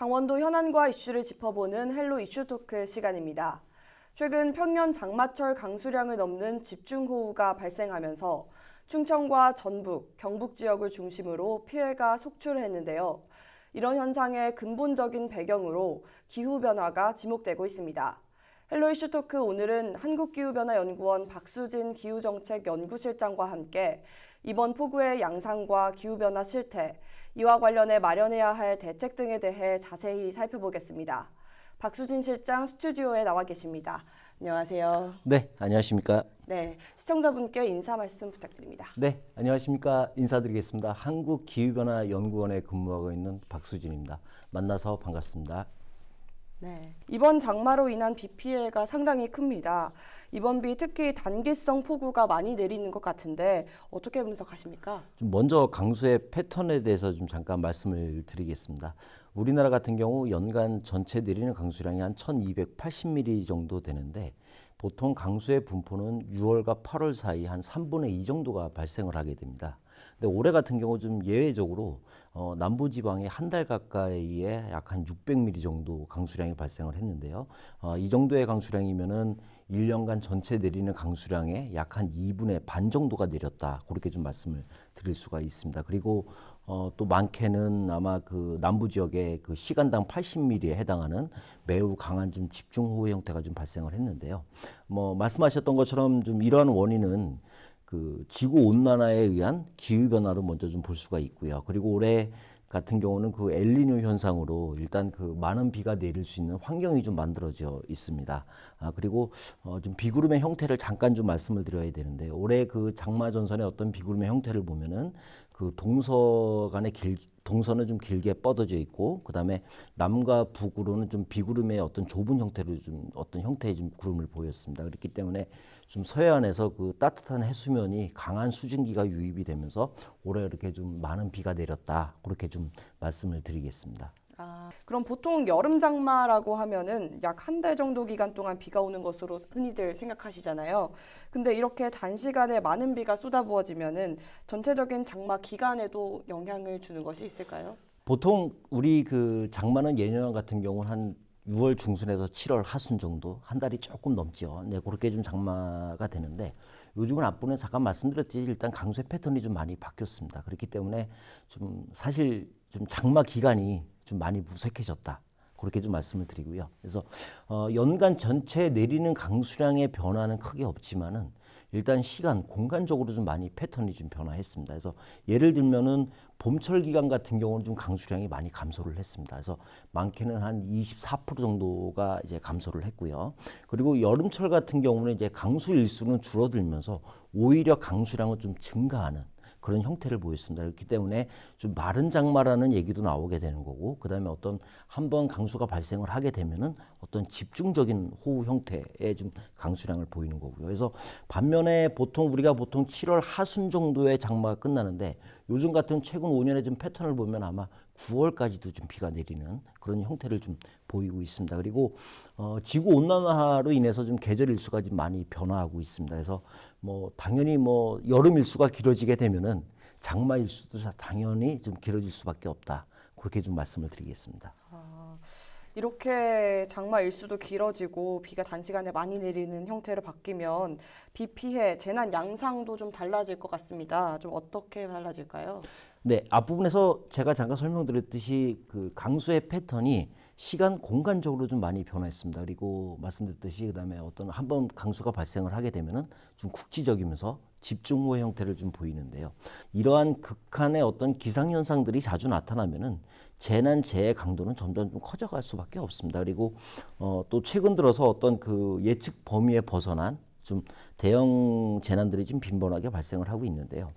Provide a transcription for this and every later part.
강원도 현안과 이슈를 짚어보는 헬로 이슈 토크 시간입니다. 최근 평년 장마철 강수량을 넘는 집중호우가 발생하면서 충청과 전북, 경북 지역을 중심으로 피해가 속출했는데요. 이런 현상의 근본적인 배경으로 기후변화가 지목되고 있습니다. 헬로 이슈 토크 오늘은 한국기후변화연구원 박수진 기후정책연구실장과 함께 이번 폭우의 양상과 기후변화 실태, 이와 관련해 마련해야 할 대책 등에 대해 자세히 살펴보겠습니다. 박수진 실장 스튜디오에 나와 계십니다. 안녕하세요. 네, 안녕하십니까? 네, 시청자분께 인사 말씀 부탁드립니다. 네, 안녕하십니까? 인사드리겠습니다. 한국기후변화연구원에 근무하고 있는 박수진입니다. 만나서 반갑습니다. 네. 이번 장마로 인한 비 피해가 상당히 큽니다. 이번 비 특히 단기성 폭우가 많이 내리는 것 같은데 어떻게 분석하십니까? 먼저 강수의 패턴에 대해서 좀 잠깐 말씀을 드리겠습니다. 우리나라 같은 경우 연간 전체 내리는 강수량이 한 1280mm 정도 되는데 보통 강수의 분포는 6월과 8월 사이 한 3분의 2 정도가 발생을 하게 됩니다. 근데 올해 같은 경우 좀 예외적으로 어, 남부지방에 한 달 가까이에 약 한 600mm 정도 강수량이 발생을 했는데요. 어, 이 정도의 강수량이면은 1년간 전체 내리는 강수량의 약 한 2분의 반 정도가 내렸다. 그렇게 좀 말씀을 드릴 수가 있습니다. 그리고 어, 또 많게는 아마 그 남부 지역에 그 시간당 80mm에 해당하는 매우 강한 좀 집중호우 형태가 좀 발생을 했는데요. 뭐 말씀하셨던 것처럼 좀 이러한 원인은 그 지구 온난화에 의한 기후 변화로 먼저 좀 볼 수가 있고요. 그리고 올해 같은 경우는 그 엘리뇨 현상으로 일단 그 많은 비가 내릴 수 있는 환경이 좀 만들어져 있습니다. 아 그리고 어 좀 비구름의 형태를 잠깐 좀 말씀을 드려야 되는데 올해 그 장마 전선의 어떤 비구름의 형태를 보면은 그 동서간의 길 동서는 좀 길게 뻗어져 있고 그다음에 남과 북으로는 좀 비구름의 어떤 좁은 형태로 좀 어떤 형태의 좀 구름을 보였습니다. 그렇기 때문에 좀 서해안에서 그 따뜻한 해수면이 강한 수증기가 유입이 되면서 올해 이렇게 좀 많은 비가 내렸다 그렇게 좀 말씀을 드리겠습니다. 아. 그럼 보통 여름 장마라고 하면은 약 한 달 정도 기간 동안 비가 오는 것으로 흔히들 생각하시잖아요. 근데 이렇게 단시간에 많은 비가 쏟아부어지면은 전체적인 장마 기간에도 영향을 주는 것이 있을까요? 보통 우리 그 장마는 예년 같은 경우는 한 6월 중순에서 7월 하순 정도 한 달이 조금 넘죠. 네, 그렇게 좀 장마가 되는데 요즘은 앞부분에 잠깐 말씀드렸듯 일단 강수의 패턴이 좀 많이 바뀌었습니다. 그렇기 때문에 좀 사실 좀 장마 기간이 좀 많이 무색해졌다. 그렇게 좀 말씀을 드리고요. 그래서 어, 연간 전체 내리는 강수량의 변화는 크게 없지만은 일단 시간, 공간적으로 좀 많이 패턴이 좀 변화했습니다. 그래서 예를 들면은 봄철 기간 같은 경우는 좀 강수량이 많이 감소를 했습니다. 그래서 많게는 한 24% 정도가 이제 감소를 했고요. 그리고 여름철 같은 경우는 이제 강수 일수는 줄어들면서 오히려 강수량을좀 증가하는 그런 형태를 보였습니다. 그렇기 때문에 좀 마른 장마라는 얘기도 나오게 되는 거고 그다음에 어떤 한 번 강수가 발생을 하게 되면은 어떤 집중적인 호우 형태의 좀 강수량을 보이는 거고요. 그래서 반면에 보통 우리가 보통 7월 하순 정도에 장마가 끝나는데 요즘 같은 최근 5년의 좀 패턴을 보면 아마 9월까지도 좀 비가 내리는 그런 형태를 좀 보이고 있습니다. 그리고 어, 지구 온난화로 인해서 좀 계절 일수가 좀 많이 변화하고 있습니다. 그래서 뭐 당연히 뭐 여름 일수가 길어지게 되면은 장마 일수도 당연히 좀 길어질 수밖에 없다. 그렇게 좀 말씀을 드리겠습니다. 아, 이렇게 장마 일수도 길어지고 비가 단시간에 많이 내리는 형태로 바뀌면 비 피해 재난 양상도 좀 달라질 것 같습니다. 좀 어떻게 달라질까요? 네, 앞부분에서 제가 잠깐 설명드렸듯이 그 강수의 패턴이 시간 공간적으로 좀 많이 변화했습니다. 그리고 말씀드렸듯이 그다음에 어떤 한 번 강수가 발생을 하게 되면은 좀 국지적이면서 집중호 형태를 좀 보이는데요. 이러한 극한의 어떤 기상 현상들이 자주 나타나면은 재난 재해 강도는 점점 좀 커져갈 수밖에 없습니다. 그리고 어, 또 최근 들어서 어떤 그 예측 범위에 벗어난 좀 대형 재난들이 좀 빈번하게 발생을 하고 있는데요.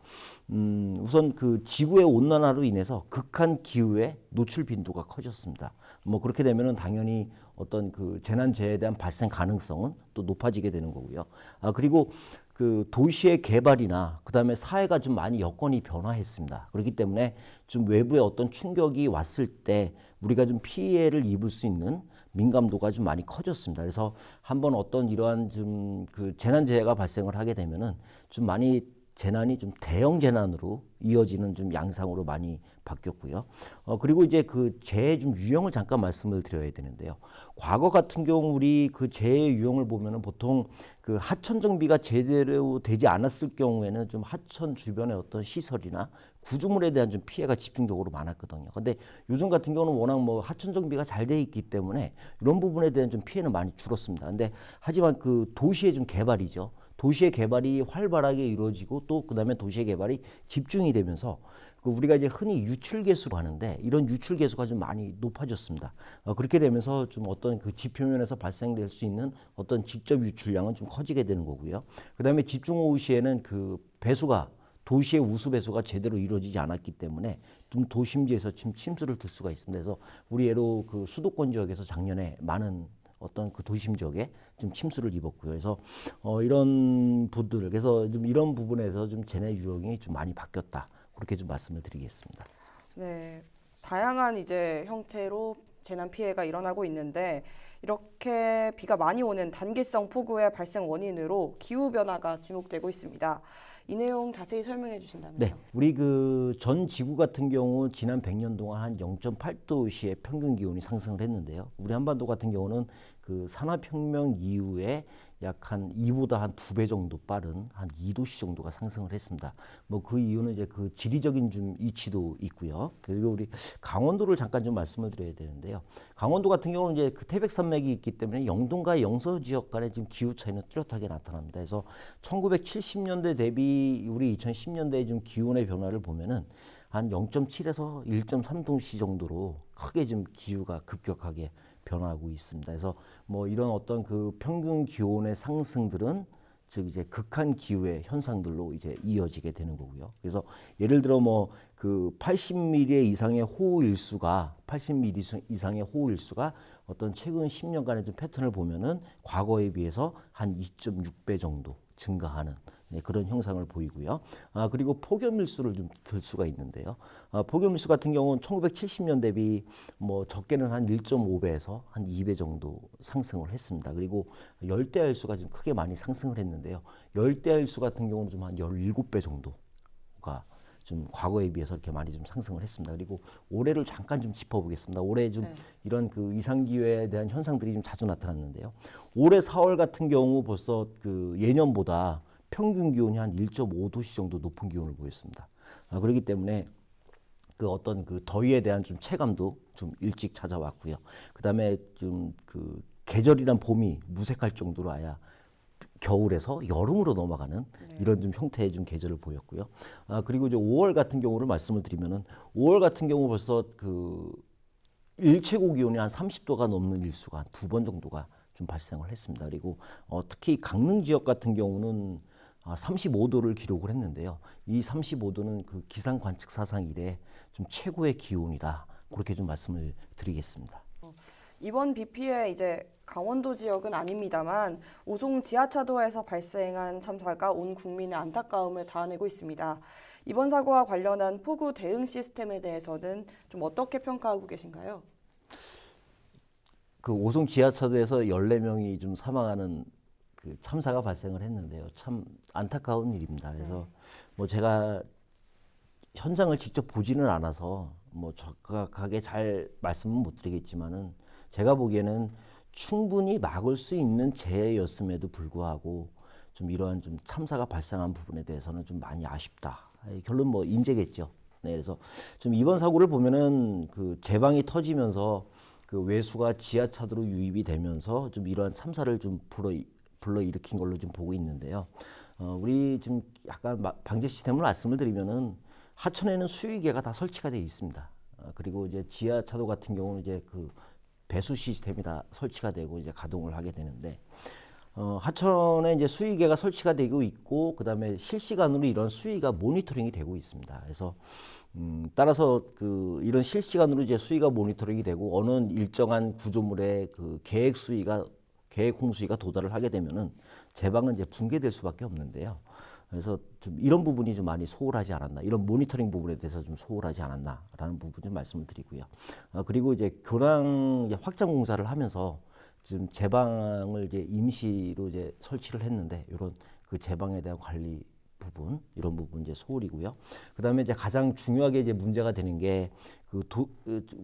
음, 우선 그 지구의 온난화로 인해서 극한 기후의 노출 빈도가 커졌습니다. 뭐 그렇게 되면은 당연히 어떤 그 재난재해에 대한 발생 가능성은 또 높아지게 되는 거고요. 아, 그리고 그 도시의 개발이나 그다음에 사회가 좀 많이 여건이 변화했습니다. 그렇기 때문에 좀 외부의 어떤 충격이 왔을 때 우리가 좀 피해를 입을 수 있는 민감도가 좀 많이 커졌습니다. 그래서 한번 어떤 이러한 좀 그 재난재해가 발생을 하게 되면은 좀 많이 재난이 좀 대형 재난으로 이어지는 좀 양상으로 많이 바뀌었고요. 어, 그리고 이제 그 재해 좀 유형을 잠깐 말씀을 드려야 되는데요. 과거 같은 경우 우리 그 재해 유형을 보면 보통 그 하천 정비가 제대로 되지 않았을 경우에는 좀 하천 주변의 어떤 시설이나 구조물에 대한 좀 피해가 집중적으로 많았거든요. 근데 요즘 같은 경우는 워낙 뭐 하천 정비가 잘 돼 있기 때문에 이런 부분에 대한 좀 피해는 많이 줄었습니다. 근데 하지만 그 도시의 좀 개발이죠. 도시의 개발이 활발하게 이루어지고 또 그다음에 도시의 개발이 집중이 되면서 그 우리가 이제 흔히 유출 계수로 하는데 이런 유출 계수가 좀 많이 높아졌습니다. 어, 그렇게 되면서 좀 어떤 그 지표면에서 발생될 수 있는 어떤 직접 유출량은 좀 커지게 되는 거고요. 그다음에 집중호우 시에는 그 배수가 도시의 우수 배수가 제대로 이루어지지 않았기 때문에 좀 도심지에서 침, 침수를 들 수가 있습니다. 그래서 우리 예로 그 수도권 지역에서 작년에 많은 어떤 그 도심 지역에 좀 침수를 입었고요. 그래서 어, 이런 분들 그래서 좀 이런 부분에서 좀 재해 유형이 좀 많이 바뀌었다. 그렇게 좀 말씀을 드리겠습니다. 네. 다양한 이제 형태로 재난 피해가 일어나고 있는데 이렇게 비가 많이 오는 단기성 폭우의 발생 원인으로 기후 변화가 지목되고 있습니다. 이 내용 자세히 설명해 주신다면요? 네. 우리 그 전 지구 같은 경우 지난 100년 동안 한 0.8도씨의 평균 기온이 상승을 했는데요. 우리 한반도 같은 경우는 그 산업혁명 이후에 약한 2보다 한 두 배 정도 빠른 한 2도씨 정도가 상승을 했습니다. 뭐 그 이유는 이제 그 지리적인 좀 위치도 있고요. 그리고 우리 강원도를 잠깐 좀 말씀을 드려야 되는데요. 강원도 같은 경우는 이제 그 태백산맥이 있기 때문에 영동과 영서 지역 간의 지금 기후 차이는 뚜렷하게 나타납니다. 그래서 1970년대 대비 우리 2010년대의 좀 기온의 변화를 보면은 한 0.7에서 1.3도씨 정도로 크게 좀 기후가 급격하게 변화하고 있습니다. 그래서 뭐 이런 어떤 그 평균 기온의 상승들은 즉 이제 극한 기후의 현상들로 이제 이어지게 되는 거고요. 그래서 예를 들어 뭐 그 80mm 이상의 호우 일수가 80mm 이상의 호우 일수가 어떤 최근 10년간의 좀 패턴을 보면은 과거에 비해서 한 2.6배 정도 증가하는 네, 그런 형상을 보이고요. 아, 그리고 폭염일수를 좀 들 수가 있는데요. 아, 폭염일수 같은 경우는 1970년 대비 뭐 적게는 한 1.5배에서 한 2배 정도 상승을 했습니다. 그리고 열대야일수가 좀 크게 많이 상승을 했는데요. 열대야일수 같은 경우는 좀 한 17배 정도가 좀 과거에 비해서 이렇게 많이 좀 상승을 했습니다. 그리고 올해를 잠깐 좀 짚어보겠습니다. 올해 좀 네. 이런 그 이상 기후에 대한 현상들이 좀 자주 나타났는데요. 올해 4월 같은 경우 벌써 그 예년보다 평균 기온이 한 1.5도씨 정도 높은 기온을 보였습니다. 아, 그렇기 때문에 그 어떤 그 더위에 대한 좀 체감도 좀 일찍 찾아왔고요. 그다음에 좀 그 계절이란 봄이 무색할 정도로 아야 겨울에서 여름으로 넘어가는 네. 이런 좀 형태의 좀 계절을 보였고요. 아 그리고 이제 5월 같은 경우를 말씀을 드리면은 5월 같은 경우 벌써 그 일최고 기온이 한 30도가 넘는 일수가 두 번 정도가 좀 발생을 했습니다. 그리고 어, 특히 강릉 지역 같은 경우는 35도를 아, 기록을 했는데요. 이 35도는 그 기상 관측 사상 이래 좀 최고의 기온이다. 그렇게 좀 말씀을 드리겠습니다. 이번 비 피해 이제 강원도 지역은 아닙니다만 오송 지하차도에서 발생한 참사가 온 국민의 안타까움을 자아내고 있습니다. 이번 사고와 관련한 폭우 대응 시스템에 대해서는 좀 어떻게 평가하고 계신가요? 그 오송 지하차도에서 14명이 좀 사망하는 그 참사가 발생을 했는데요. 참 안타까운 일입니다. 그래서 네. 뭐 제가 현장을 직접 보지는 않아서 뭐 적극하게 잘 말씀은 못 드리겠지만은 제가 보기에는 충분히 막을 수 있는 재해였음에도 불구하고 좀 이러한 좀 참사가 발생한 부분에 대해서는 좀 많이 아쉽다. 결론 뭐 인재겠죠. 네, 그래서 좀 이번 사고를 보면은 그 제방이 터지면서 그 외수가 지하차도로 유입이 되면서 좀 이러한 참사를 좀 불어 불러일으킨 걸로 지금 보고 있는데요. 어, 우리 지금 약간 방제 시스템을 말씀을 드리면은 하천에는 수위계가 다 설치가 되어 있습니다. 어, 그리고 이제 지하차도 같은 경우는 이제 그 배수 시스템이 다 설치가 되고 이제 가동을 하게 되는데 어, 하천에 이제 수위계가 설치가 되고 있고 그다음에 실시간으로 이런 수위가 모니터링이 되고 있습니다. 그래서 음, 따라서 그 이런 실시간으로 이제 수위가 모니터링이 되고 어느 일정한 구조물의 그 계획 수위가 계획 홍수위가 도달을 하게 되면은 제방은 이제 붕괴될 수밖에 없는데요. 그래서 좀 이런 부분이 좀 많이 소홀하지 않았나 이런 모니터링 부분에 대해서 좀 소홀하지 않았나라는 부분 좀 말씀을 드리고요. 아, 그리고 이제 교량 확장 공사를 하면서 지금 제방을 이제 임시로 이제 설치를 했는데 이런 그 제방에 대한 관리 부분 이런 부분 이제 소홀이고요. 그다음에 이제 가장 중요하게 이제 문제가 되는 게 그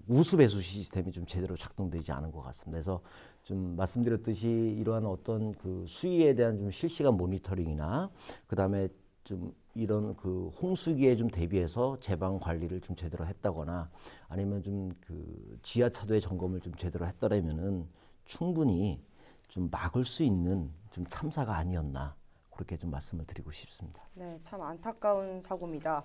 우수 배수 시스템이 좀 제대로 작동되지 않은 것 같습니다. 그래서 좀 말씀드렸듯이 이러한 어떤 그 수위에 대한 좀 실시간 모니터링이나 그다음에 좀 이런 그 홍수기에 좀 대비해서 제방 관리를 좀 제대로 했다거나 아니면 좀 그 지하차도의 점검을 좀 제대로 했더라면은 충분히 좀 막을 수 있는 좀 참사가 아니었나 그렇게 좀 말씀을 드리고 싶습니다. 네, 참 안타까운 사고입니다.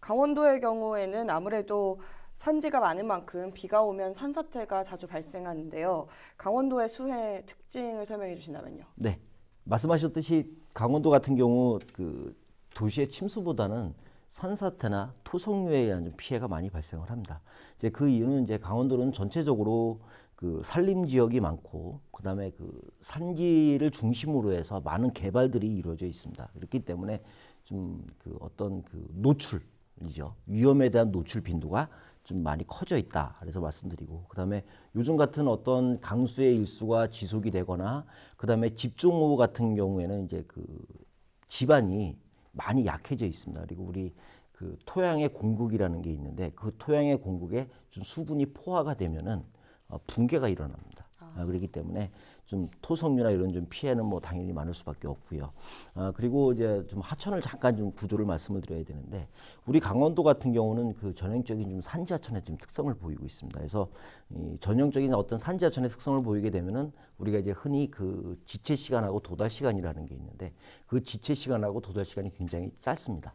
강원도의 경우에는 아무래도 산지가 많은 만큼 비가 오면 산사태가 자주 발생하는데요. 강원도의 수해 특징을 설명해 주신다면요. 네. 말씀하셨듯이 강원도 같은 경우 그 도시의 침수보다는 산사태나 토성류에 의한 좀 피해가 많이 발생을 합니다. 이제 그 이유는 이제 강원도는 전체적으로 그 산림 지역이 많고 그다음에 그 산지를 중심으로 해서 많은 개발들이 이루어져 있습니다. 그렇기 때문에 좀 그 어떤 그 노출이죠. 위험에 대한 노출 빈도가 좀 많이 커져 있다. 그래서 말씀드리고 그다음에 요즘 같은 어떤 강수의 일수가 지속이 되거나 그다음에 집중호우 같은 경우에는 이제 그 집안이 많이 약해져 있습니다. 그리고 우리 그 토양의 공국이라는 게 있는데 그 토양의 공국에 좀 수분이 포화가 되면은 어, 붕괴가 일어납니다. 아, 그렇기 때문에 좀 토성류나 이런 좀 피해는 뭐 당연히 많을 수밖에 없고요. 아, 그리고 이제 좀 하천을 잠깐 좀 구조를 말씀을 드려야 되는데 우리 강원도 같은 경우는 그 전형적인 좀 산지 하천의 좀 특성을 보이고 있습니다. 그래서 이 전형적인 어떤 산지 하천의 특성을 보이게 되면은 우리가 이제 흔히 그 지체 시간하고 도달 시간이라는 게 있는데 그 지체 시간하고 도달 시간이 굉장히 짧습니다.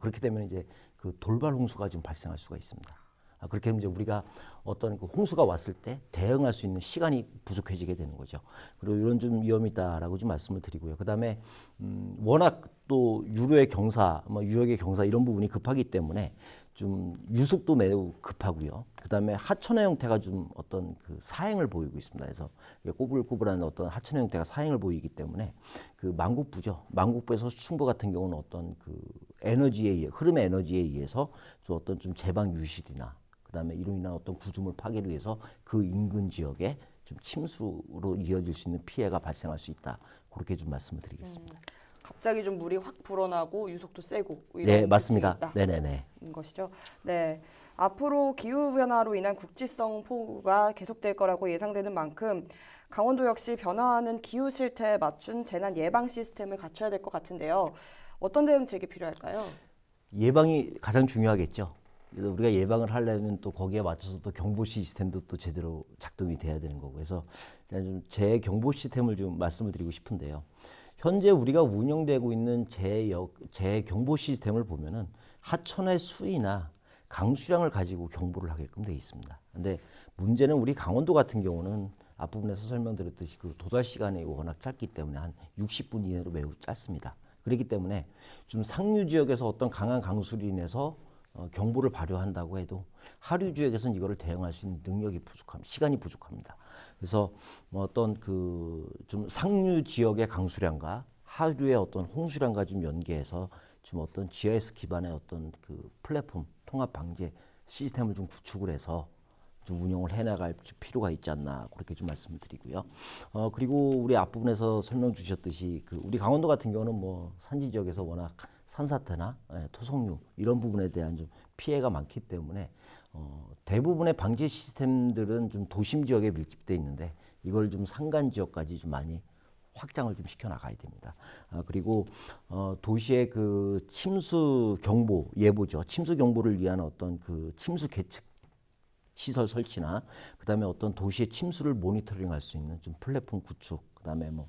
그렇게 되면 이제 그 돌발 홍수가 좀 발생할 수가 있습니다. 아, 그렇게 되면 이제 우리가 어떤 그 홍수가 왔을 때 대응할 수 있는 시간이 부족해지게 되는 거죠. 그리고 이런 좀 위험이다라고 좀 말씀을 드리고요. 그 다음에, 음, 워낙 또 유료의 경사, 뭐 유역의 경사 이런 부분이 급하기 때문에 좀 유속도 매우 급하고요. 그 다음에 하천의 형태가 좀 어떤 그 사행을 보이고 있습니다. 그래서 꼬불꼬불한 어떤 하천의 형태가 사행을 보이기 때문에 그 망국부죠. 망국부에서 충보 같은 경우는 어떤 그 에너지에 의해, 흐름의 에너지에 의해서 좀 어떤 좀 제방 유실이나 그다음에 이로 인한 어떤 구조물 파괴를 위해서 그 인근 지역에 좀 침수로 이어질 수 있는 피해가 발생할 수 있다. 그렇게 좀 말씀을 드리겠습니다. 음, 갑자기 좀 물이 확 불어나고 유속도 세고 네 맞습니다. 네네네. 것이죠. 네 앞으로 기후 변화로 인한 국지성 폭우가 계속될 거라고 예상되는 만큼 강원도 역시 변화하는 기후 실태에 맞춘 재난 예방 시스템을 갖춰야 될 것 같은데요. 어떤 대응책이 필요할까요? 예방이 가장 중요하겠죠. 그래서 우리가 예방을 하려면 또 거기에 맞춰서 또 경보 시스템도 또 제대로 작동이 돼야 되는 거고 그래서 일단 좀재 경보 시스템을 좀 말씀을 드리고 싶은데요. 현재 우리가 운영되고 있는 제역재 경보 시스템을 보면은 하천의 수위나 강수량을 가지고 경보를 하게끔 되어 있습니다. 근데 문제는 우리 강원도 같은 경우는 앞부분에서 설명드렸듯이 그 도달 시간이 워낙 짧기 때문에 한 60분 이내로 매우 짧습니다. 그렇기 때문에 좀 상류 지역에서 어떤 강한 강수로 인해서 어, 경보를 발효한다고 해도 하류 주역에서는 이거를 대응할 수 있는 능력이 부족합니다. 시간이 부족합니다. 그래서 뭐 어떤 그 좀 상류 지역의 강수량과 하류의 어떤 홍수량과 좀 연계해서 지금 어떤 GIS 기반의 어떤 그 플랫폼 통합 방제 시스템을 좀 구축을 해서 좀 운영을 해나갈 필요가 있지 않나 그렇게 좀 말씀을 드리고요. 어 그리고 우리 앞부분에서 설명 주셨듯이 그 우리 강원도 같은 경우는 뭐 산지 지역에서 워낙 산사태나 예, 토속류 이런 부분에 대한 좀 피해가 많기 때문에 어, 대부분의 방지 시스템들은 좀 도심 지역에 밀집돼 있는데 이걸 좀 산간 지역까지 좀 많이 확장을 좀 시켜 나가야 됩니다. 아, 그리고 어, 도시의 그 침수 경보 예보죠. 침수 경보를 위한 어떤 그 침수 계측 시설 설치나 그다음에 어떤 도시의 침수를 모니터링할 수 있는 좀 플랫폼 구축 그다음에 뭐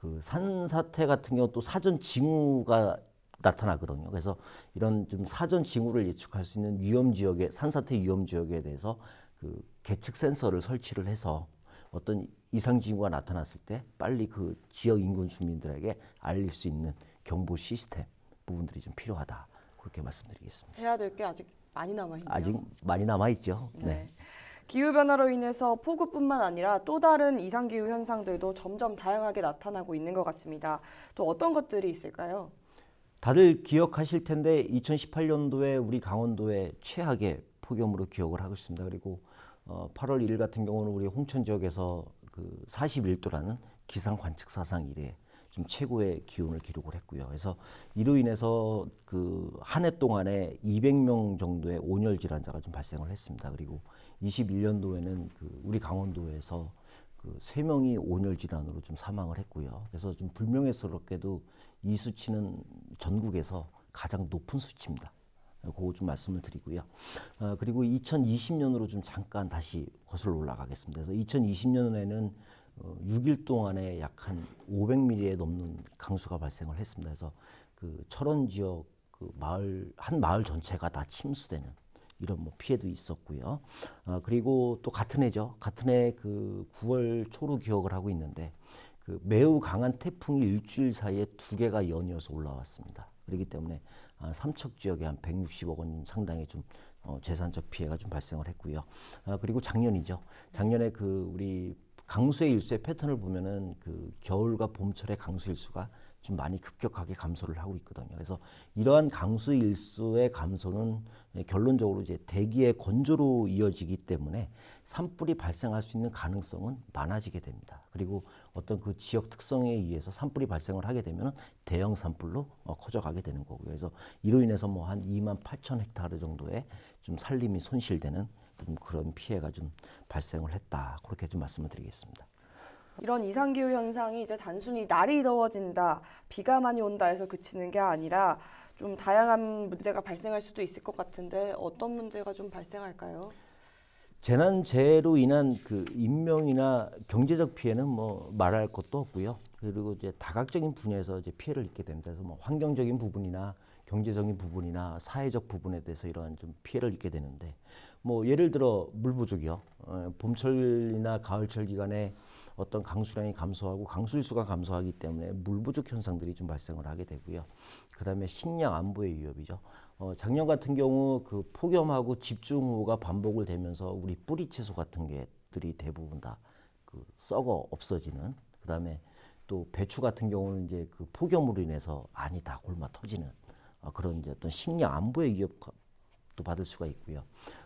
그 산사태 같은 경우 또 사전 징후가 나타나거든요. 그래서 이런 좀 사전 징후를 예측할 수 있는 위험 지역의 산사태 위험 지역에 대해서 그 계측 센서를 설치를 해서 어떤 이상 징후가 나타났을 때 빨리 그 지역 인근 주민들에게 알릴 수 있는 경보 시스템 부분들이 좀 필요하다 그렇게 말씀드리겠습니다. 해야 될 게 아직 많이 남아 있네요. 아직 많이 남아 있죠. 네. 네. 기후 변화로 인해서 폭우뿐만 아니라 또 다른 이상 기후 현상들도 점점 다양하게 나타나고 있는 것 같습니다. 또 어떤 것들이 있을까요? 다들 기억하실 텐데 2018년도에 우리 강원도에 최악의 폭염으로 기억을 하고 있습니다. 그리고 어, 8월 1일 같은 경우는 우리 홍천 지역에서 그 41도라는 기상 관측 사상 이래 좀 최고의 기온을 기록을 했고요. 그래서 이로 인해서 그한해 동안에 200명 정도의 온열 질환자가 좀 발생을 했습니다. 그리고 21년도에는 그 우리 강원도에서 그세명이 온열 질환으로 좀 사망을 했고요. 그래서 좀 불명예스럽게도 이 수치는 전국에서 가장 높은 수치입니다. 그거 좀 말씀을 드리고요. 아, 그리고 2020년으로 좀 잠깐 다시 거슬러 올라가겠습니다. 그래서 2020년에는 어, 6일 동안에 약 한 500mm에 넘는 강수가 발생을 했습니다. 그래서 그 철원 지역 그 마을 한 마을 전체가 다 침수되는 이런 뭐 피해도 있었고요. 어, 그리고 또 같은 해죠. 같은 해 그 9월 초로 기억을 하고 있는데 그 매우 강한 태풍이 일주일 사이에 두 개가 연이어서 올라왔습니다. 그렇기 때문에 아, 삼척 지역에 한 160억 원 상당의 좀 어, 재산적 피해가 좀 발생을 했고요. 아, 그리고 작년이죠. 작년에 그 우리 강수의 일수의 패턴을 보면은 그 겨울과 봄철의 강수 일수가 좀 많이 급격하게 감소를 하고 있거든요. 그래서 이러한 강수 일수의 감소는 결론적으로 이제 대기의 건조로 이어지기 때문에 산불이 발생할 수 있는 가능성은 많아지게 됩니다. 그리고 어떤 그 지역 특성에 의해서 산불이 발생을 하게 되면 대형 산불로 어, 커져가게 되는 거고요. 그래서 이로 인해서 뭐 한 2만 8천 헥타르 정도의 좀 산림이 손실되는 좀 그런 피해가 좀 발생을 했다. 그렇게 좀 말씀을 드리겠습니다. 이런 이상기후 현상이 이제 단순히 날이 더워진다, 비가 많이 온다 해서 그치는 게 아니라 좀 다양한 문제가 발생할 수도 있을 것 같은데 어떤 문제가 좀 발생할까요? 재난재해로 인한 그 인명이나 경제적 피해는 뭐 말할 것도 없고요. 그리고 이제 다각적인 분야에서 이제 피해를 입게 됩니다. 그래서 뭐 환경적인 부분이나 경제적인 부분이나 사회적 부분에 대해서 이러한 좀 피해를 입게 되는데 뭐 예를 들어 물 부족이요. 어, 봄철이나 가을철 기간에 어떤 강수량이 감소하고 강수일수가 감소하기 때문에 물 부족 현상들이 좀 발생을 하게 되고요. 그다음에 식량 안보의 위협이죠. 어, 작년 같은 경우 그 폭염하고 집중호우가 반복을 되면서 우리 뿌리 채소 같은 게들이 대부분 다그 썩어 없어지는 그다음에 또 배추 같은 경우는 이제 그 폭염으로 인해서 안이 다 골마 터지는 어, 그런 이제 어떤 식량 안보의 위협도 받을 수가 있고요.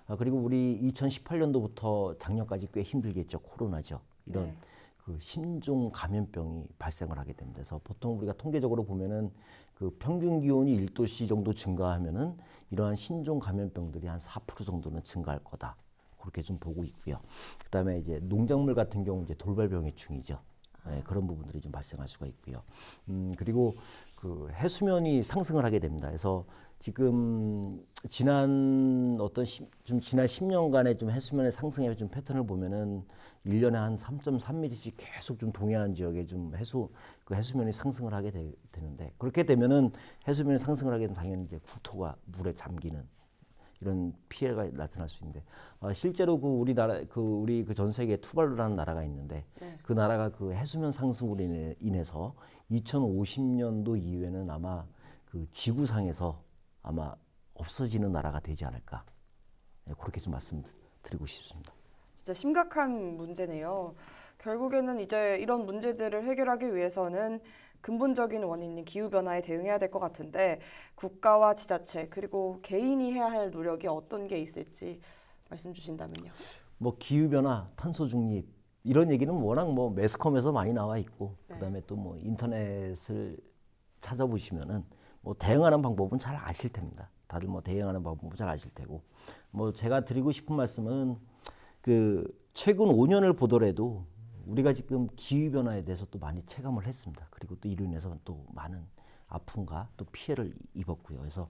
아, 그리고 우리 2018년도부터 작년까지 꽤 힘들겠죠. 코로나죠. 이런 네. 그신종 감염병이 발생을 하게 됩니다. 그래서 보통 우리가 통계적으로 보면은 그 평균 기온이 1도씨 정도 증가하면은 이러한 신종 감염병들이 한 4% 정도는 증가할 거다. 그렇게 좀 보고 있고요. 그다음에 이제 농작물 같은 경우 이제 돌발병해중이죠 예, 네, 그런 부분들이 좀 발생할 수가 있고요. 음, 그리고 그 해수면이 상승을 하게 됩니다. 그래서 지금 지난 어떤 시, 좀 지난 10년간의 좀 해수면의 상승의 좀 패턴을 보면은 1년에 한 3.3mm씩 계속 좀 동해안 지역에 좀 해수 그 해수면이 상승을 하게 되, 는데 그렇게 되면은 해수면이 상승을 하게 되면 당연히 이제 국토가 물에 잠기는 이런 피해가 나타날 수 있는데 어, 실제로 그 우리나라 그 우리 그 전 세계 투발루라는 나라가 있는데 네. 그 나라가 그 해수면 상승으로 인해, 서 2050년도 이후에는 아마 그 지구상에서 아마 없어지는 나라가 되지 않을까 네, 그렇게 좀 말씀드리고 싶습니다. 진짜 심각한 문제네요. 결국에는 이제 이런 문제들을 해결하기 위해서는 근본적인 원인인 기후변화에 대응해야 될 것 같은데 국가와 지자체 그리고 개인이 해야 할 노력이 어떤 게 있을지 말씀 주신다면요. 뭐 기후변화, 탄소중립 이런 얘기는 워낙 뭐 매스컴에서 많이 나와 있고 네. 그다음에 또 뭐 인터넷을 찾아보시면은 뭐 대응하는 방법은 잘 아실 텐니다 다들 뭐 대응하는 방법은 잘 아실 테고 뭐 제가 드리고 싶은 말씀은 그 최근 5년을 보더라도 우리가 지금 기후 변화에 대해서 또 많이 체감을 했습니다. 그리고 또 이로 인해서 또 많은 아픔과 또 피해를 입었고요. 그래서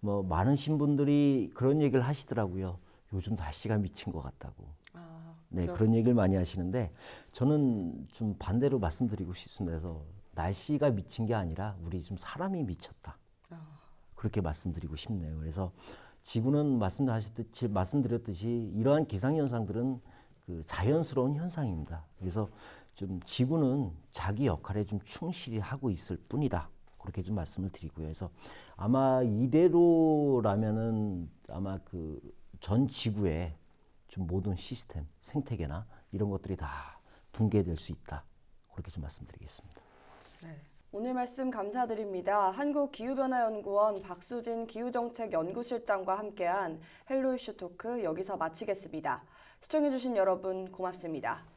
뭐 많은 신분들이 그런 얘기를 하시더라고요. 요즘 날씨가 미친 것 같다고. 아, 네 그런 얘기를 많이 하시는데 저는 좀 반대로 말씀드리고 싶습니서 날씨가 미친 게 아니라 우리 좀 사람이 미쳤다. 아. 그렇게 말씀드리고 싶네요. 그래서 지구는 말씀하셨듯이 말씀드렸듯이 이러한 기상 현상들은 그 자연스러운 현상입니다. 그래서 좀 지구는 자기 역할에 좀 충실히 하고 있을 뿐이다. 그렇게 좀 말씀을 드리고요. 그래서 아마 이대로라면은 아마 그 전 지구의 좀 모든 시스템, 생태계나 이런 것들이 다 붕괴될 수 있다. 그렇게 좀 말씀드리겠습니다. 네. 오늘 말씀 감사드립니다. 한국기후변화연구원 박수진 기후정책연구실장과 함께한 헬로 이슈 토크 여기서 마치겠습니다. 시청해주신 여러분 고맙습니다.